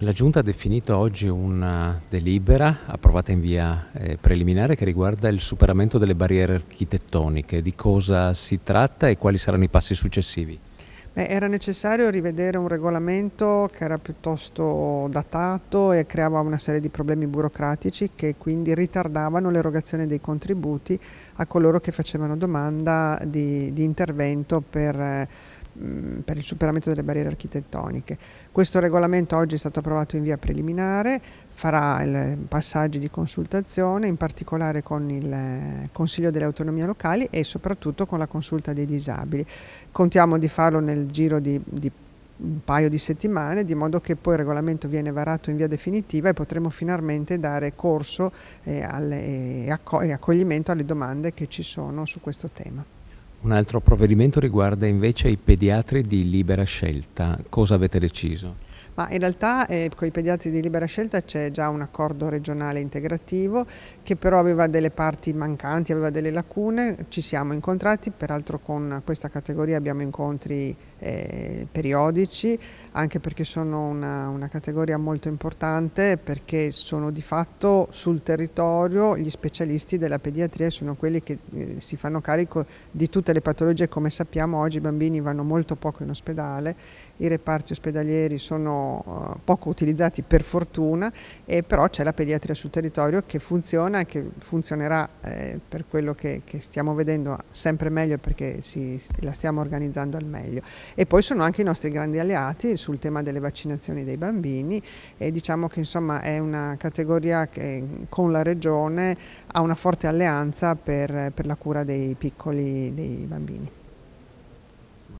La Giunta ha definito oggi una delibera approvata in via eh, preliminare che riguarda il superamento delle barriere architettoniche. Di cosa si tratta e quali saranno i passi successivi? Beh, era necessario rivedere un regolamento che era piuttosto datato e creava una serie di problemi burocratici che quindi ritardavano l'erogazione dei contributi a coloro che facevano domanda di, di intervento per... Eh, per il superamento delle barriere architettoniche. Questo regolamento oggi è stato approvato in via preliminare, farà passaggi di consultazione, in particolare con il eh, Consiglio delle autonomie locali e soprattutto con la consulta dei disabili. Contiamo di farlo nel giro di, di un paio di settimane, di modo che poi il regolamento viene varato in via definitiva e potremo finalmente dare corso eh, eh, e accoglimento alle domande che ci sono su questo tema. Un altro provvedimento riguarda invece i pediatri di libera scelta. Cosa avete deciso? Ma in realtà eh, con i pediatri di libera scelta c'è già un accordo regionale integrativo che però aveva delle parti mancanti, aveva delle lacune, ci siamo incontrati, peraltro con questa categoria abbiamo incontri eh, periodici, anche perché sono una, una categoria molto importante perché sono di fatto sul territorio gli specialisti della pediatria sono quelli che eh, si fanno carico di tutte le patologie, come sappiamo oggi i bambini vanno molto poco in ospedale, i reparti ospedalieri sono eh, poco utilizzati per fortuna, eh, però c'è la pediatria sul territorio che funziona e che funzionerà eh, per quello che, che, stiamo vedendo sempre meglio perché si, la stiamo organizzando al meglio. E poi sono anche i nostri grandi alleati sul tema delle vaccinazioni dei bambini e diciamo che insomma è una categoria che con la regione ha una forte alleanza per, per la cura dei piccoli, dei bambini.